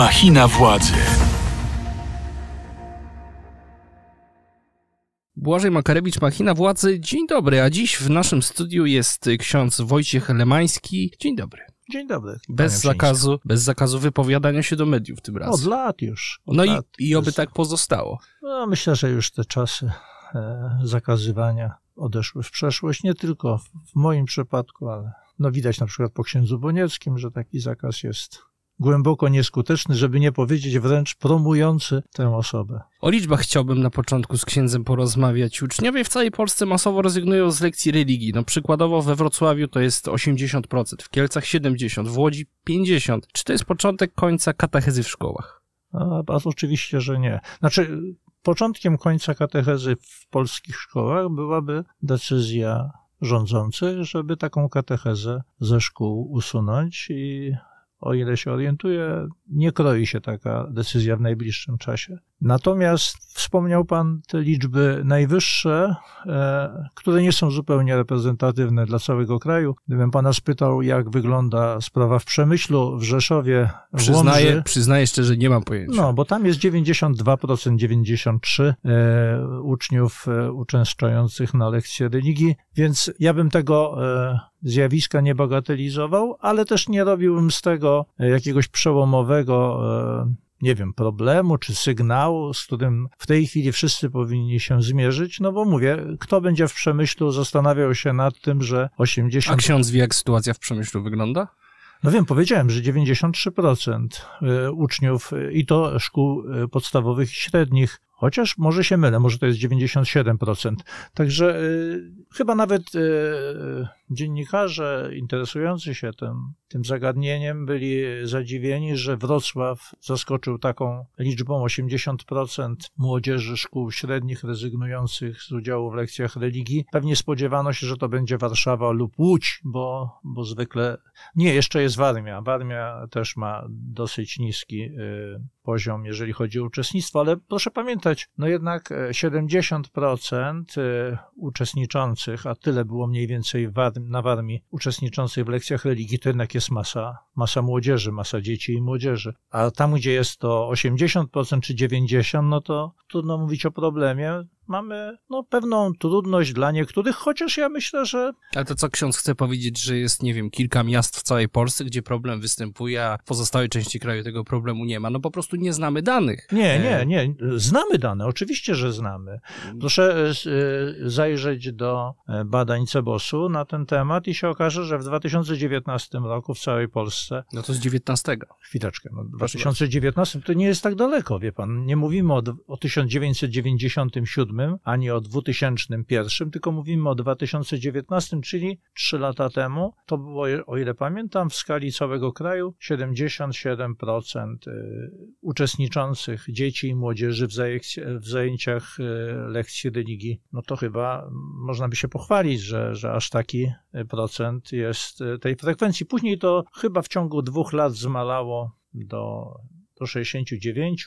Machina władzy. Błażej Makarewicz, Machina Władzy. Dzień dobry, a dziś w naszym studiu jest y, ksiądz Wojciech Lemański. Dzień dobry. Dzień dobry. Bez zakazu, bez zakazu wypowiadania się do mediów tym razem. Od lat już. Od no lat i, i oby jest... tak pozostało. No, myślę, że już te czasy e, zakazywania odeszły w przeszłość, nie tylko w moim przypadku, ale no widać na przykład po księdzu Bonieckim, że taki zakaz jest głęboko nieskuteczny, żeby nie powiedzieć wręcz promujący tę osobę. O liczbach chciałbym na początku z księdzem porozmawiać. Uczniowie w całej Polsce masowo rezygnują z lekcji religii. No przykładowo we Wrocławiu to jest 80%, w Kielcach 70%, w Łodzi 50%. Czy to jest początek końca katechezy w szkołach? A, a oczywiście, że nie. Znaczy, początkiem końca katechezy w polskich szkołach byłaby decyzja rządzących, żeby taką katechezę ze szkół usunąć i o ile się orientuję, nie kroi się taka decyzja w najbliższym czasie. Natomiast wspomniał Pan te liczby najwyższe, e, które nie są zupełnie reprezentatywne dla całego kraju. Gdybym Pana spytał, jak wygląda sprawa w Przemyślu, w Rzeszowie, w przyznaję, Łomży. Przyznaję szczerze, nie mam pojęcia. No, bo tam jest 92%, 93% e, uczniów e, uczęszczających na lekcje religii, więc ja bym tego zjawiska nie bagatelizował, ale też nie robiłbym z tego jakiegoś przełomowego nie wiem, problemu czy sygnału, z którym w tej chwili wszyscy powinni się zmierzyć, no bo mówię, kto będzie w przemyślu zastanawiał się nad tym, że 80. A ksiądz wie, jak sytuacja w przemyślu wygląda? No wiem, powiedziałem, że 93% y, uczniów y, i to szkół y, podstawowych i średnich Chociaż może się mylę, może to jest 97%. Także y, chyba nawet y, dziennikarze interesujący się tym, tym zagadnieniem byli zadziwieni, że Wrocław zaskoczył taką liczbą 80% młodzieży szkół średnich rezygnujących z udziału w lekcjach religii. Pewnie spodziewano się, że to będzie Warszawa lub Łódź, bo, bo zwykle. Nie, jeszcze jest Warmia. Warmia też ma dosyć niski y, poziom, jeżeli chodzi o uczestnictwo, ale proszę pamiętać, no jednak 70% e, e, uczestniczących, a tyle było mniej więcej na Warmii, uczestniczących w lekcjach religii, to jednak jest masa, masa młodzieży, masa dzieci i młodzieży. A tam, gdzie jest to 80% czy 90%, no to trudno mówić o problemie, mamy no, pewną trudność dla niektórych, chociaż ja myślę, że. Ale to co ksiądz chce powiedzieć, że jest, nie wiem, kilka miast w całej Polsce, gdzie problem występuje, a w pozostałej części kraju tego problemu nie ma. No po prostu nie znamy danych. Nie, e. nie, nie. Znamy dane, oczywiście, że znamy. Proszę e, e, zajrzeć do badań Cebosu na ten temat i się okaże, że w 2019 roku w całej Polsce. No to z 19. Chwileczkę. No, w 2019 to nie jest tak daleko, wie pan. Nie mówimy o, o 1997 2007 ani o 2001, tylko mówimy o 2019, czyli 3 lata temu. To było, o ile pamiętam, w skali całego kraju 77% y, uczestniczących dzieci i młodzieży w, w zajęciach y, lekcji religii. No to chyba można by się pochwalić, że, że aż taki y, procent jest tej frekwencji. Później to chyba w ciągu dwóch lat zmalało do do 69,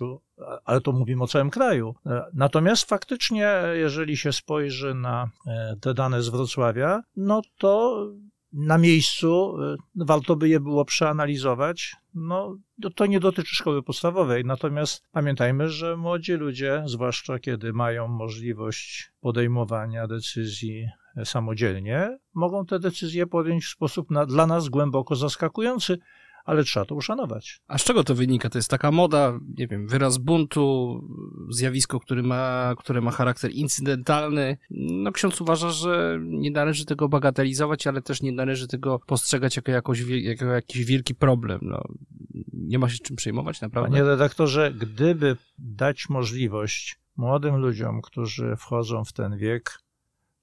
ale to mówimy o całym kraju. Natomiast faktycznie, jeżeli się spojrzy na e, te dane z Wrocławia, no to na miejscu e, warto by je było przeanalizować. No, to nie dotyczy szkoły podstawowej, natomiast pamiętajmy, że młodzi ludzie, zwłaszcza kiedy mają możliwość podejmowania decyzji e, samodzielnie, mogą te decyzje podjąć w sposób na, dla nas głęboko zaskakujący, ale trzeba to uszanować. A z czego to wynika? To jest taka moda, nie wiem, wyraz buntu, zjawisko, który ma, które ma charakter incydentalny. No ksiądz uważa, że nie należy tego bagatelizować, ale też nie należy tego postrzegać jako, jakoś, jako jakiś wielki problem. No, nie ma się czym przejmować, naprawdę. Panie redaktorze, gdyby dać możliwość młodym ludziom, którzy wchodzą w ten wiek,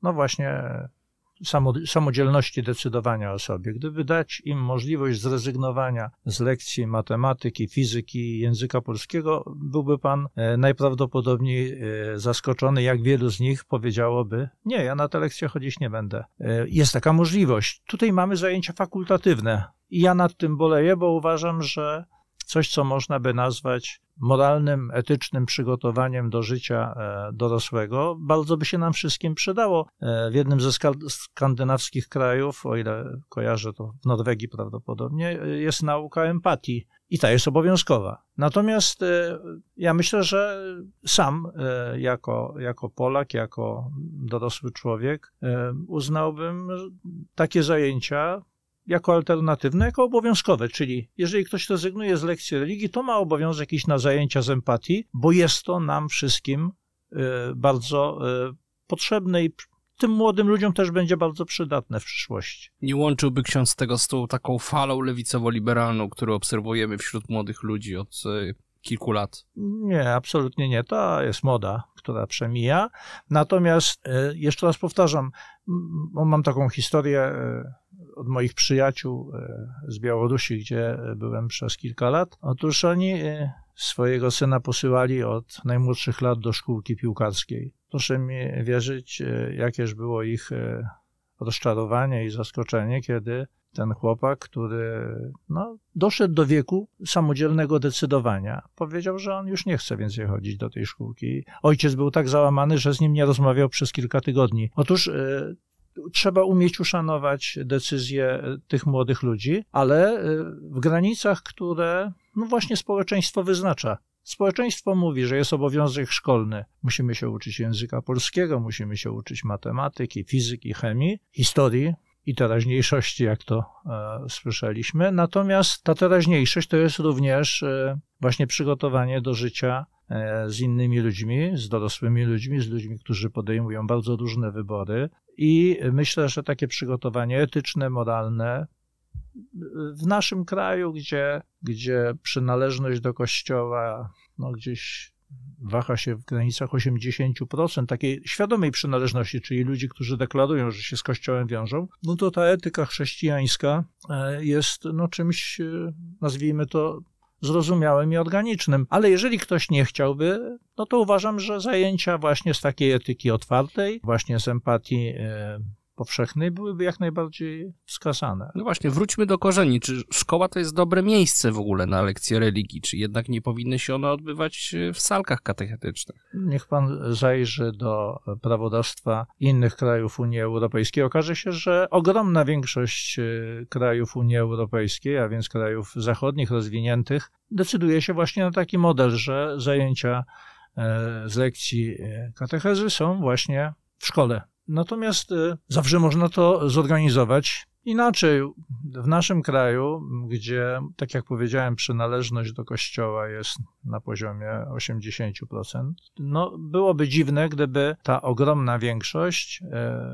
no właśnie samodzielności decydowania o sobie, gdyby dać im możliwość zrezygnowania z lekcji matematyki, fizyki języka polskiego, byłby pan e, najprawdopodobniej e, zaskoczony, jak wielu z nich powiedziałoby: Nie, ja na te lekcje chodzić nie będę. E, jest taka możliwość. Tutaj mamy zajęcia fakultatywne i ja nad tym boleję, bo uważam, że coś, co można by nazwać moralnym, etycznym przygotowaniem do życia e, dorosłego bardzo by się nam wszystkim przydało. E, w jednym ze skandynawskich krajów, o ile kojarzę to w Norwegii prawdopodobnie, e, jest nauka empatii i ta jest obowiązkowa. Natomiast ja myślę, że sam jako, jako Polak, jako dorosły człowiek uznałbym takie zajęcia jako alternatywne, jako obowiązkowe, czyli jeżeli ktoś rezygnuje z lekcji religii, to ma obowiązek iść na zajęcia z empatii, bo jest to nam wszystkim e, bardzo e, potrzebne i tym młodym ludziom też będzie bardzo przydatne w przyszłości. Nie łączyłby ksiądz tego z tą taką falą lewicowo-liberalną, którą obserwujemy wśród młodych ludzi od e, kilku lat. Nie, absolutnie nie. To jest moda, która przemija. Natomiast e, jeszcze raz powtarzam, mam taką historię e, od moich przyjaciół e, z Białorusi, gdzie byłem przez kilka lat. Otóż oni swojego syna posyłali od najmłodszych lat do szkółki piłkarskiej. Proszę mi wierzyć, jakież było ich rozczarowanie i zaskoczenie, kiedy ten chłopak, który no, doszedł do wieku samodzielnego decydowania. Powiedział, że on już nie chce więcej chodzić do tej szkółki. Ojciec był tak załamany, że z nim nie rozmawiał przez kilka tygodni. Otóż y, trzeba umieć uszanować decyzje tych młodych ludzi, ale y, w granicach, które no właśnie społeczeństwo wyznacza. Społeczeństwo mówi, że jest obowiązek szkolny. Musimy się uczyć języka polskiego, musimy się uczyć matematyki, fizyki, chemii, historii, i teraźniejszości, jak to e, słyszeliśmy. Natomiast ta teraźniejszość to jest również e, właśnie przygotowanie do życia e, z innymi ludźmi, z dorosłymi ludźmi, z ludźmi, którzy podejmują bardzo różne wybory. I myślę, że takie przygotowanie etyczne, moralne w naszym kraju, gdzie, gdzie przynależność do kościoła no, gdzieś waha się w granicach 80% takiej świadomej przynależności, czyli ludzi, którzy deklarują, że się z Kościołem wiążą, no to ta etyka chrześcijańska e, jest no, czymś, e, nazwijmy to, zrozumiałym i organicznym. Ale jeżeli ktoś nie chciałby, no to uważam, że zajęcia właśnie z takiej etyki otwartej, właśnie z empatii e, powszechnej byłyby jak najbardziej wskazane. No właśnie, wróćmy do korzeni. Czy szkoła to jest dobre miejsce w ogóle na lekcje religii? Czy jednak nie powinny się one odbywać e, w salkach katechetycznych? Niech pan zajrzy do prawodawstwa innych krajów Unii Europejskiej. Okaże się, że ogromna większość e, krajów Unii Europejskiej, a więc krajów zachodnich, rozwiniętych, decyduje się właśnie na taki model, że zajęcia e, z lekcji katechezy są właśnie w szkole Natomiast y, zawsze można to zorganizować inaczej. W naszym kraju, gdzie, tak jak powiedziałem, przynależność do kościoła jest na poziomie 80%, no, byłoby dziwne, gdyby ta ogromna większość y,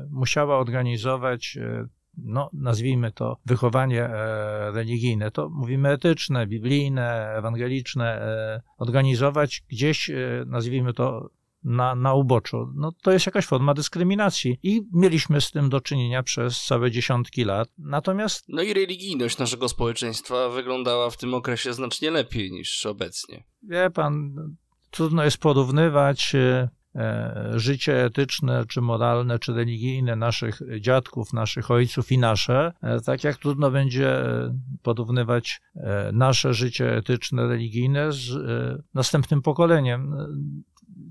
musiała organizować y, no, nazwijmy to wychowanie e, religijne, to mówimy etyczne, biblijne, ewangeliczne, e, organizować gdzieś, e, nazwijmy to na, na uboczu. No, to jest jakaś forma dyskryminacji i mieliśmy z tym do czynienia przez całe dziesiątki lat. Natomiast. No i religijność naszego społeczeństwa wyglądała w tym okresie znacznie lepiej niż obecnie. Wie pan, trudno jest porównywać e, e, życie etyczne, czy moralne, czy religijne naszych dziadków, naszych ojców i nasze, e, tak jak trudno będzie porównywać nasze życie etyczne, religijne z następnym pokoleniem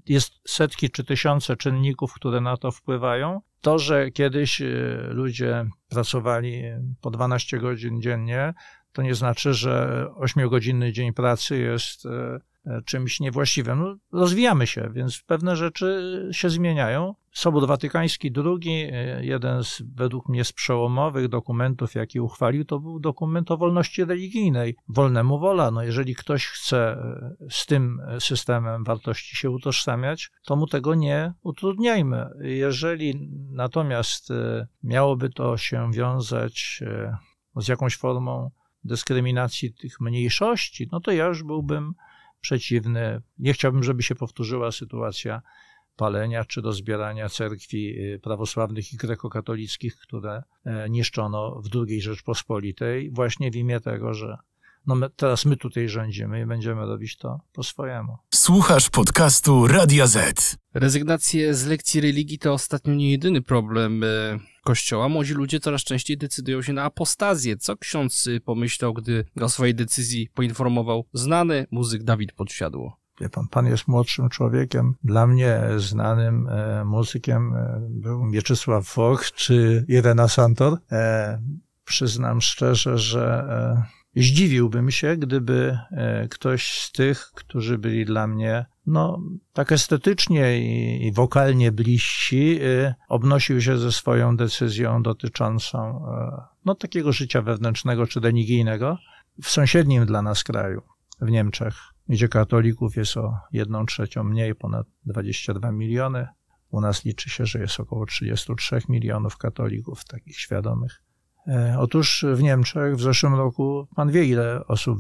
jest setki czy tysiące czynników, które na to wpływają. To, że kiedyś y, ludzie pracowali po 12 godzin dziennie, to nie znaczy, że 8-godzinny dzień pracy jest e, e, czymś niewłaściwym. No, rozwijamy się, więc pewne rzeczy się zmieniają. Sobór Watykański II, e, jeden z według mnie z przełomowych dokumentów, jaki uchwalił, to był dokument o wolności religijnej. Wolnemu wola. No, jeżeli ktoś chce z tym systemem wartości się utożsamiać, to mu tego nie utrudniajmy. Jeżeli natomiast miałoby to się wiązać z jakąś formą dyskryminacji tych mniejszości, no to ja już byłbym przeciwny. Nie chciałbym, żeby się powtórzyła sytuacja palenia czy rozbierania cerkwi y, prawosławnych i grekokatolickich, które e, niszczono w II Rzeczpospolitej właśnie w imię tego, że no my, teraz my tutaj rządzimy i będziemy robić to po swojemu. Słuchasz podcastu Radia Z. Rezygnacje z lekcji religii to ostatnio nie jedyny problem e, Kościoła. Młodzi ludzie coraz częściej decydują się na apostazję. Co ksiądz y, pomyślał, gdy o swojej decyzji poinformował znany muzyk Dawid Podsiadło? Wie pan, pan jest młodszym człowiekiem. Dla mnie znanym e, muzykiem e, był Mieczysław Foch czy Irena Santor. E, przyznam szczerze, że e, Zdziwiłbym się, gdyby e, ktoś z tych, którzy byli dla mnie no, tak estetycznie i, i wokalnie bliżsi, e, obnosił się ze swoją decyzją dotyczącą e, no, takiego życia wewnętrznego czy religijnego w sąsiednim dla nas kraju, w Niemczech, gdzie katolików jest o jedną trzecią mniej, ponad 22 miliony. U nas liczy się, że jest około 33 milionów katolików takich świadomych. E, otóż w Niemczech w zeszłym roku, pan wie ile osób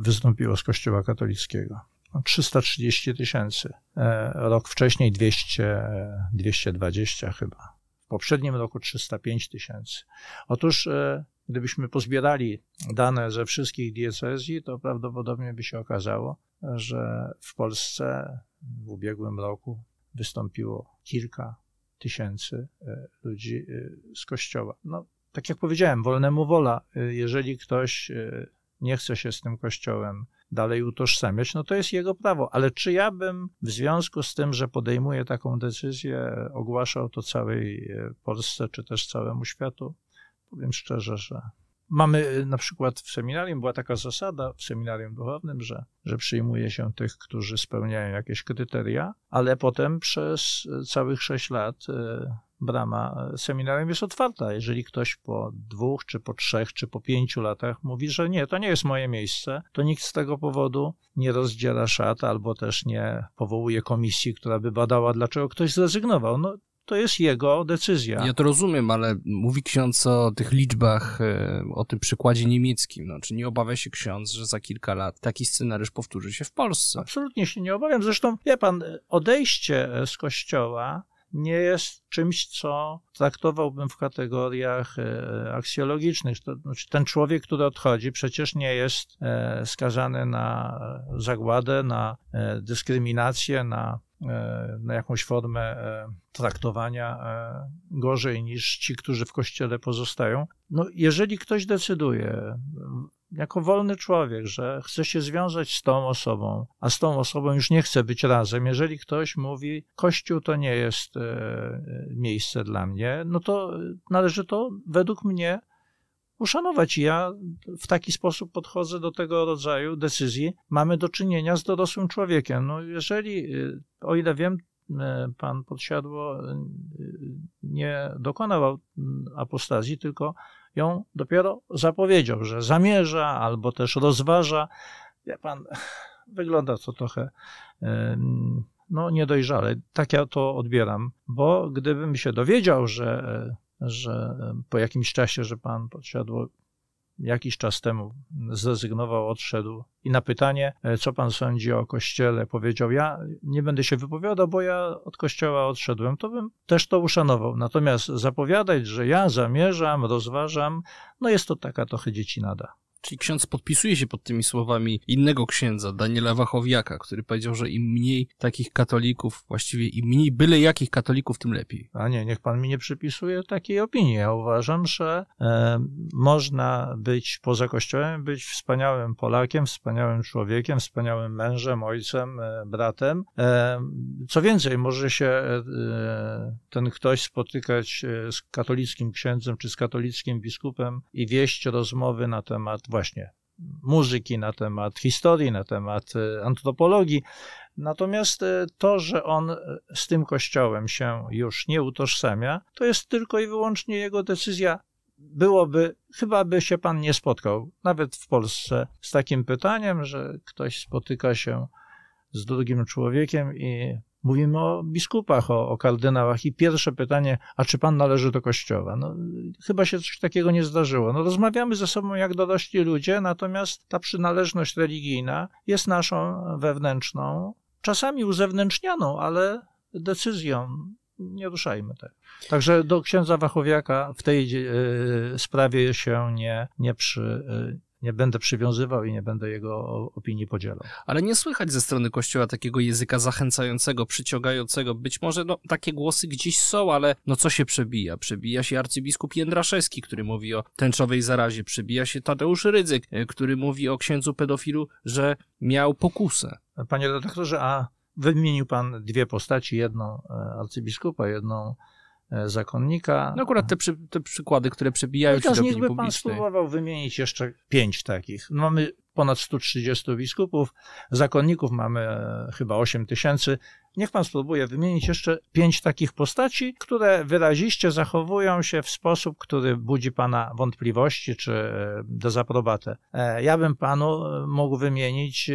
wystąpiło z kościoła katolickiego? 330 no, tysięcy. E, rok wcześniej 200, 220 chyba. W poprzednim roku 305 tysięcy. Otóż e, gdybyśmy pozbierali dane ze wszystkich diecezji, to prawdopodobnie by się okazało, że w Polsce w ubiegłym roku wystąpiło kilka tysięcy ludzi z kościoła. No, tak jak powiedziałem, wolnemu wola. Y, jeżeli ktoś y, nie chce się z tym kościołem dalej utożsamiać, no to jest jego prawo. Ale czy ja bym w związku z tym, że podejmuję taką decyzję, ogłaszał to całej y, Polsce czy też całemu światu? Powiem szczerze, że mamy na przykład w seminarium, była taka zasada w seminarium duchownym, że, że przyjmuje się tych, którzy spełniają jakieś kryteria, ale potem przez całych sześć lat brama seminarium jest otwarta. Jeżeli ktoś po dwóch, czy po trzech, czy po pięciu latach mówi, że nie, to nie jest moje miejsce, to nikt z tego powodu nie rozdziela szat albo też nie powołuje komisji, która by badała, dlaczego ktoś zrezygnował. No, to jest jego decyzja. Ja to rozumiem, ale mówi ksiądz o tych liczbach, e, o tym przykładzie niemieckim. No, czy nie obawia się ksiądz, że za kilka lat taki scenariusz powtórzy się w Polsce? Absolutnie się nie obawiam. Zresztą, wie pan, odejście z kościoła nie jest czymś, co traktowałbym w kategoriach e, aksjologicznych. To, znaczy ten człowiek, który odchodzi, przecież nie jest e, skazany na zagładę, na e, dyskryminację, na na jakąś formę traktowania gorzej niż ci, którzy w kościele pozostają. No, jeżeli ktoś decyduje jako wolny człowiek, że chce się związać z tą osobą, a z tą osobą już nie chce być razem. Jeżeli ktoś mówi, Kościół to nie jest e, miejsce dla mnie, no to należy to według mnie uszanować. Ja w taki sposób podchodzę do tego rodzaju decyzji. Mamy do czynienia z dorosłym człowiekiem. No jeżeli, e, o ile wiem, e, pan Podsiadło nie dokonał apostazji, tylko ją dopiero zapowiedział, że zamierza albo też rozważa. Wie pan, wygląda to trochę no, niedojrzale. Tak ja to odbieram, bo gdybym się dowiedział, że, e, że po jakimś czasie, że pan posiadło jakiś czas temu zrezygnował, odszedł i na pytanie, e, co pan sądzi o kościele, powiedział: Ja nie będę się wypowiadał, bo ja od kościoła odszedłem, to bym też to uszanował. Natomiast zapowiadać, że ja zamierzam, rozważam, no jest to taka trochę dziecinada. Czyli ksiądz podpisuje się pod tymi słowami innego księdza, Daniela Wachowiaka, który powiedział, że im mniej takich katolików, właściwie im mniej byle jakich katolików, tym lepiej. A nie, niech pan mi nie przypisuje takiej opinii. Ja uważam, że e, można być poza kościołem, być wspaniałym Polakiem, wspaniałym człowiekiem, wspaniałym mężem, ojcem, e, bratem. E, co więcej, może się e, ten ktoś spotykać e, z katolickim księdzem czy z katolickim biskupem i wieść rozmowy na temat właśnie muzyki, na temat historii, na temat e, antropologii. Natomiast e, to, że on e, z tym kościołem się już nie utożsamia, to jest tylko i wyłącznie jego decyzja. Byłoby, chyba by się pan nie spotkał, nawet w Polsce, z takim pytaniem, że ktoś spotyka się z drugim człowiekiem i Mówimy o biskupach, o, o kardynałach i pierwsze pytanie, a czy pan należy do kościoła? No, chyba się coś takiego nie zdarzyło. No, rozmawiamy ze sobą jak dorośli ludzie, natomiast ta przynależność religijna jest naszą wewnętrzną, czasami uzewnętrznianą, ale decyzją. Nie ruszajmy tego. Także do księdza Wachowiaka w tej e, sprawie się nie, nie, przy, e, nie będę przywiązywał i nie będę jego opinii podzielał. Ale nie słychać ze strony Kościoła takiego języka zachęcającego, przyciągającego. Być może no, takie głosy gdzieś są, ale no co się przebija? Przebija się arcybiskup Jędraszewski, który mówi o tęczowej zarazie. Przebija się Tadeusz Rydzyk, e, który mówi o księdzu pedofilu, że miał pokusę. Panie redaktorze, a wymienił pan dwie postaci, jedną e, arcybiskupa, jedną E, zakonnika. No akurat te, przy, te przykłady, które przebijają się do opinii publicznej. niech pan spróbował wymienić jeszcze pięć takich. No mamy ponad 130 biskupów, zakonników mamy e, chyba 8 tysięcy. Niech pan spróbuje wymienić jeszcze pięć takich postaci, które wyraziście zachowują się w sposób, który budzi pana wątpliwości czy e, dezaprobatę. E, ja bym panu mógł wymienić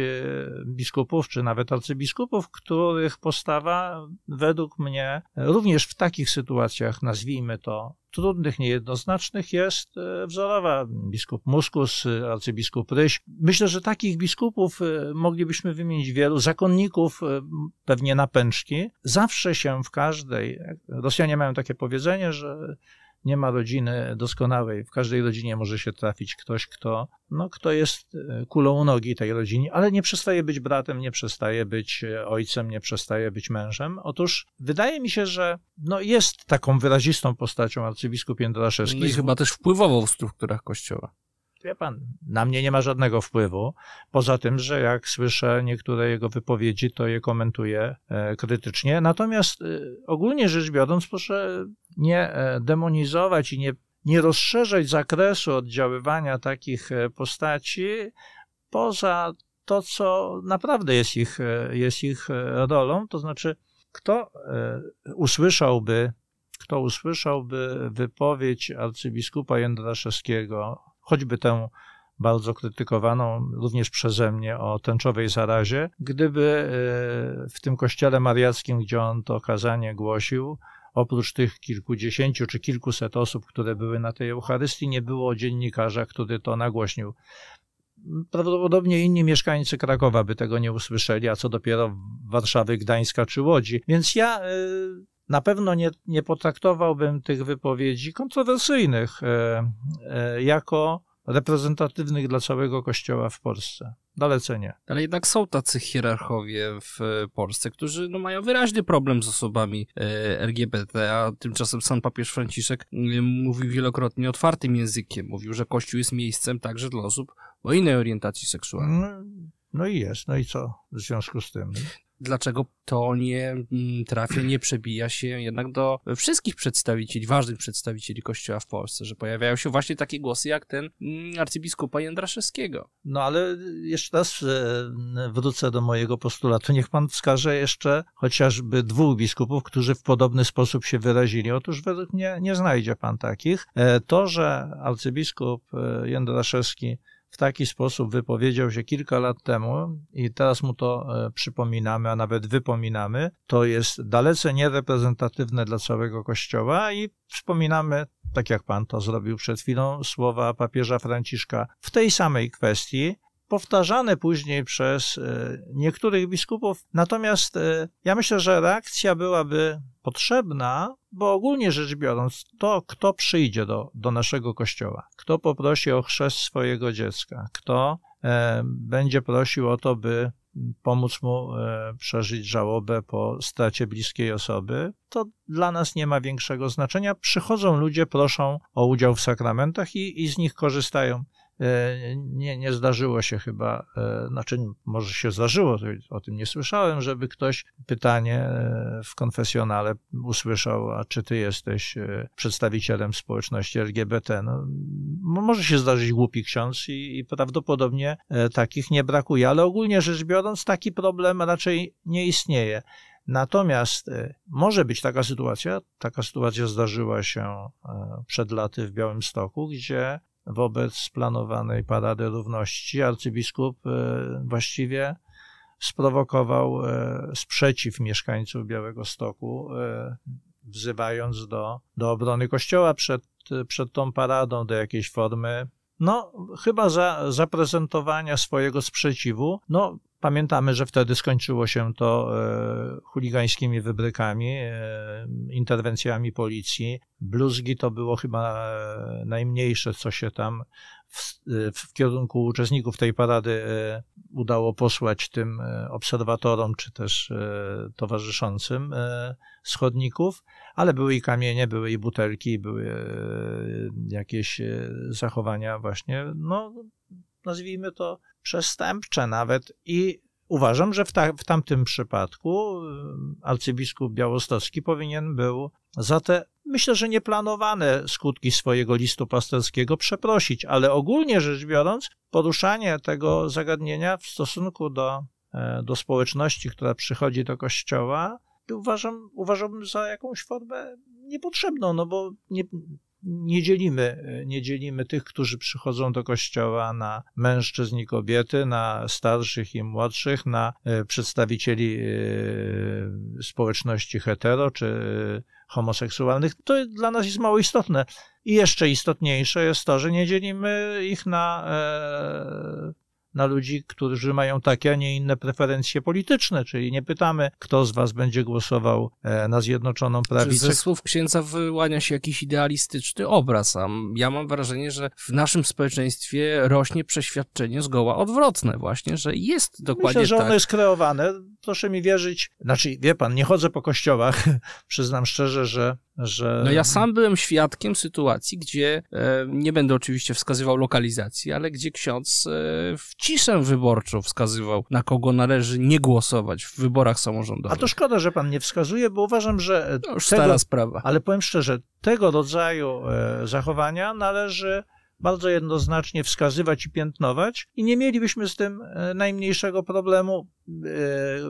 biskupów czy nawet arcybiskupów, których postawa według mnie również w takich sytuacjach, nazwijmy to, trudnych, niejednoznacznych jest e, wzorowa. Biskup Muskus, e, arcybiskup Ryś. Myślę, że takich biskupów e, moglibyśmy wymienić wielu. Zakonników, pewnie napęczki. Zawsze się w każdej, Rosjanie mają takie powiedzenie, że nie ma rodziny doskonałej. W każdej rodzinie może się trafić ktoś, kto, no, kto jest e, kulą u nogi tej rodziny ale nie przestaje być bratem, nie przestaje być e, ojcem, nie przestaje być mężem. Otóż wydaje mi się, że no, jest taką wyrazistą postacią arcybiskup Jędraszewski. No i chyba też wpływował w strukturach kościoła wie pan, na mnie nie ma żadnego wpływu. Poza tym, że jak słyszę niektóre jego wypowiedzi, to je komentuję e, krytycznie. Natomiast ogólnie rzecz biorąc, proszę nie e, demonizować i nie, nie rozszerzać zakresu oddziaływania takich e, postaci poza to, co naprawdę jest ich, e, jest ich rolą, to znaczy, kto usłyszałby, kto usłyszałby wypowiedź arcybiskupa Jędraszewskiego, choćby tę bardzo krytykowaną również przeze mnie o tęczowej zarazie, gdyby w tym kościele mariackim, gdzie on to kazanie głosił, oprócz tych kilkudziesięciu czy kilkuset osób, które były na tej Eucharystii, nie było dziennikarza, który to nagłośnił. Prawdopodobnie inni mieszkańcy Krakowa by tego nie usłyszeli, a co dopiero Warszawy, Gdańska czy Łodzi. Więc ja y, na pewno nie, nie potraktowałbym tych wypowiedzi kontrowersyjnych y, y, jako reprezentatywnych dla całego kościoła w Polsce. Dalece nie. Ale jednak są tacy hierarchowie w e, Polsce, którzy no, mają wyraźny problem z osobami e, LGBT, a tymczasem sam papież Franciszek e, mówił wielokrotnie otwartym językiem. Mówił, że kościół jest miejscem także dla osób o innej orientacji seksualnej. No, no i jest, no i co w związku z tym? dlaczego to nie mm, trafia, nie przebija się jednak do wszystkich przedstawicieli, ważnych przedstawicieli Kościoła w Polsce, że pojawiają się właśnie takie głosy jak ten mm, arcybiskupa Jędraszewskiego. No ale jeszcze raz e, wrócę do mojego postulatu. Niech pan wskaże jeszcze chociażby dwóch biskupów, którzy w podobny sposób się wyrazili. Otóż według mnie nie znajdzie pan takich. E, to, że arcybiskup e, Jędraszewski w taki sposób wypowiedział się kilka lat temu i teraz mu to e, przypominamy, a nawet wypominamy, to jest dalece niereprezentatywne dla całego Kościoła i wspominamy, tak jak pan to zrobił przed chwilą, słowa papieża Franciszka w tej samej kwestii, powtarzane później przez e, niektórych biskupów. Natomiast e, ja myślę, że reakcja byłaby potrzebna, bo ogólnie rzecz biorąc, to kto przyjdzie do, do naszego kościoła, kto poprosi o chrzest swojego dziecka, kto e, będzie prosił o to, by pomóc mu przeżyć żałobę po stracie bliskiej osoby, to dla nas nie ma większego znaczenia. Przychodzą ludzie, proszą o udział w sakramentach i, i z nich korzystają. E, nie, nie zdarzyło się chyba, e, znaczy może się zdarzyło, o tym nie słyszałem, żeby ktoś pytanie e, w konfesjonale usłyszał, a czy ty jesteś przedstawicielem społeczności LGBT? No, może się zdarzyć głupi ksiądz i, i prawdopodobnie takich nie brakuje, ale ogólnie rzecz biorąc taki problem raczej nie istnieje. Natomiast może być taka sytuacja, taka sytuacja zdarzyła się przed laty w Białymstoku, gdzie wobec planowanej parady równości. Arcybiskup e, właściwie sprowokował e, sprzeciw mieszkańców Białego Stoku, e, wzywając do, do obrony kościoła przed, przed tą paradą, do jakiejś formy no, chyba za, zaprezentowania swojego sprzeciwu, no, Pamiętamy, że wtedy skończyło się to e, chuligańskimi wybrykami, e, interwencjami policji. Bluzgi to było chyba e, najmniejsze, co się tam w, w, kierunku uczestników tej parady udało posłać tym obserwatorom czy też towarzyszącym schodników, ale były i kamienie, były i butelki, były jakieś zachowania właśnie no, nazwijmy to, przestępcze nawet i uważam, że w, ta, w tamtym przypadku y, arcybiskup Białostocki powinien był za te, myślę, że nieplanowane skutki swojego listu pasterskiego przeprosić, ale ogólnie rzecz biorąc, poruszanie tego zagadnienia w stosunku do, e, do społeczności, która przychodzi do kościoła, uważam, uważałbym za jakąś formę niepotrzebną, no bo nie, nie dzielimy, nie dzielimy tych, którzy przychodzą do kościoła na mężczyzn i kobiety, na starszych i młodszych, na e, przedstawicieli e, społeczności hetero czy homoseksualnych. To dla nas jest mało istotne. I jeszcze istotniejsze jest to, że nie dzielimy ich na e, na ludzi, którzy mają takie, a nie inne preferencje polityczne, czyli nie pytamy, kto z was będzie głosował e, na Zjednoczoną Prawicę. Czy ze słów księdza wyłania się jakiś idealistyczny obraz, a ja mam wrażenie, że w naszym społeczeństwie rośnie przeświadczenie zgoła odwrotne właśnie, że jest dokładnie tak. Myślę, że tak. ono jest kreowane, proszę mi wierzyć, znaczy wie pan, nie chodzę po kościołach, przyznam szczerze, że że... No ja sam byłem świadkiem sytuacji, gdzie, e, nie będę oczywiście wskazywał lokalizacji, ale gdzie ksiądz e, w ciszę wyborczą wskazywał, na kogo należy nie głosować w wyborach samorządowych. A to szkoda, że pan nie wskazuje, bo uważam, że. No już tego, stara sprawa. Ale powiem szczerze, tego rodzaju e, zachowania należy bardzo jednoznacznie wskazywać i piętnować, i nie mielibyśmy z tym e, najmniejszego problemu. E,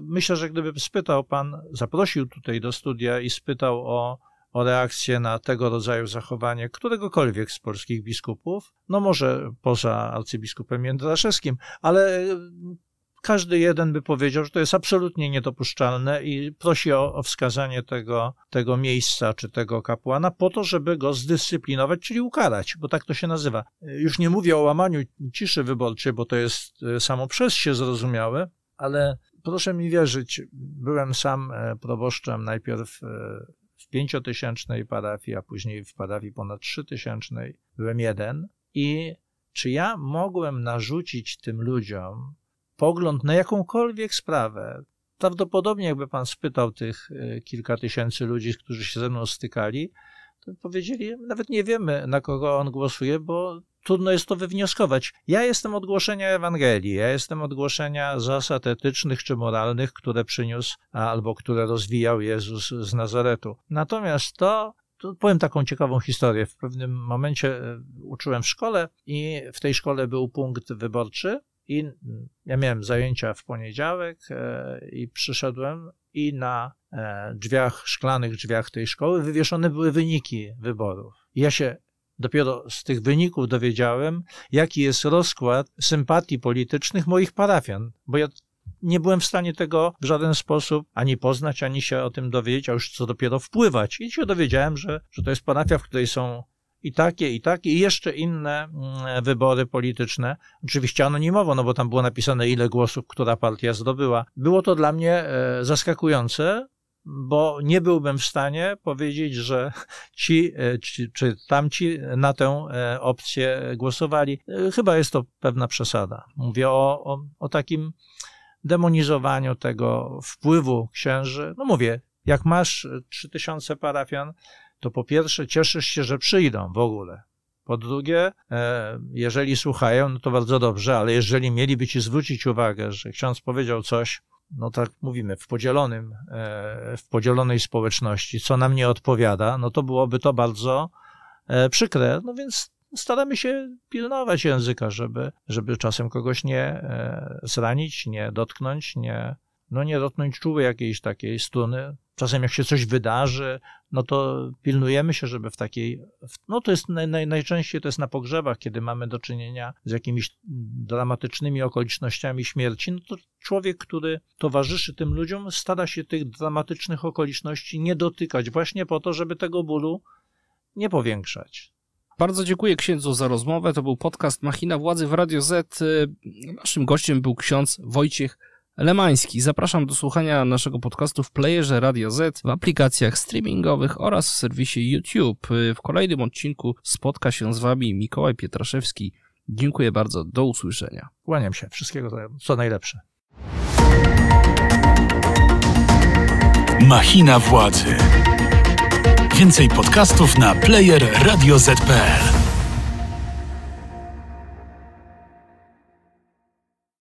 myślę, że gdyby spytał pan, zaprosił tutaj do studia i spytał o o reakcję na tego rodzaju zachowanie któregokolwiek z polskich biskupów, no może poza arcybiskupem Jędraszewskim, ale mm, każdy jeden by powiedział, że to jest absolutnie niedopuszczalne i prosi o, o, wskazanie tego, tego miejsca czy tego kapłana po to, żeby go zdyscyplinować, czyli ukarać, bo tak to się nazywa. Już nie mówię o łamaniu ciszy wyborczej, bo to jest e, samo przez się zrozumiałe, ale proszę mi wierzyć, byłem sam e, proboszczem najpierw e, pięciotysięcznej parafii, a później w parafii ponad trzytysięcznej byłem jeden. I czy ja mogłem narzucić tym ludziom pogląd na jakąkolwiek sprawę? Prawdopodobnie, jakby pan spytał tych y, kilka tysięcy ludzi, którzy się ze mną stykali, to powiedzieli, nawet nie wiemy, na kogo on głosuje, bo trudno jest to wywnioskować. Ja jestem odgłoszenia Ewangelii, ja jestem odgłoszenia zasad etycznych czy moralnych, które przyniósł albo które rozwijał Jezus z Nazaretu. Natomiast to, to powiem taką ciekawą historię. W pewnym momencie e, uczyłem w szkole i w tej szkole był punkt wyborczy. I ja miałem zajęcia w poniedziałek e, i przyszedłem i na e, drzwiach, szklanych drzwiach tej szkoły wywieszone były wyniki wyborów. I ja się Dopiero z tych wyników dowiedziałem, jaki jest rozkład sympatii politycznych moich parafian, bo ja nie byłem w stanie tego w żaden sposób ani poznać, ani się o tym dowiedzieć, a już co dopiero wpływać. I się dowiedziałem, że, że to jest parafia, w której są i takie, i takie, i jeszcze inne mm, wybory polityczne. Oczywiście anonimowo, no bo tam było napisane, ile głosów która partia zdobyła. Było to dla mnie e, zaskakujące, bo nie byłbym w stanie powiedzieć, że ci e, czy, czy tamci na tę e, opcję głosowali. E, chyba jest to pewna przesada. Mówię o, o, o takim demonizowaniu tego wpływu księży. No mówię, jak masz 3000 parafian, to po pierwsze cieszysz się, że przyjdą w ogóle. Po drugie, jeżeli słuchają, no to bardzo dobrze, ale jeżeli mieliby ci zwrócić uwagę, że ksiądz powiedział coś, no tak mówimy, w podzielonym, e, w podzielonej społeczności, co nam nie odpowiada, no to byłoby to bardzo e, przykre. No więc staramy się pilnować języka, żeby, żeby czasem kogoś nie e, zranić, nie dotknąć, nie, no nie dotknąć czuły jakiejś takiej struny, Czasem jak się coś wydarzy, no to pilnujemy się, żeby w takiej, no to jest naj, naj, najczęściej to jest na pogrzebach, kiedy mamy do czynienia z jakimiś dramatycznymi okolicznościami śmierci, no to człowiek, który towarzyszy tym ludziom, stara się tych dramatycznych okoliczności nie dotykać, właśnie po to, żeby tego bólu nie powiększać. Bardzo dziękuję księdzu za rozmowę. To był podcast Machina Władzy w Radio Z. Y, naszym gościem był ksiądz Wojciech Lemański. Zapraszam do słuchania naszego podcastu w playerze Radio Z, w aplikacjach streamingowych oraz w serwisie YouTube. W kolejnym odcinku spotka się z Wami Mikołaj Pietraszewski. Dziękuję bardzo, do usłyszenia. Kłaniam się, wszystkiego co najlepsze. Machina władzy. Więcej podcastów na player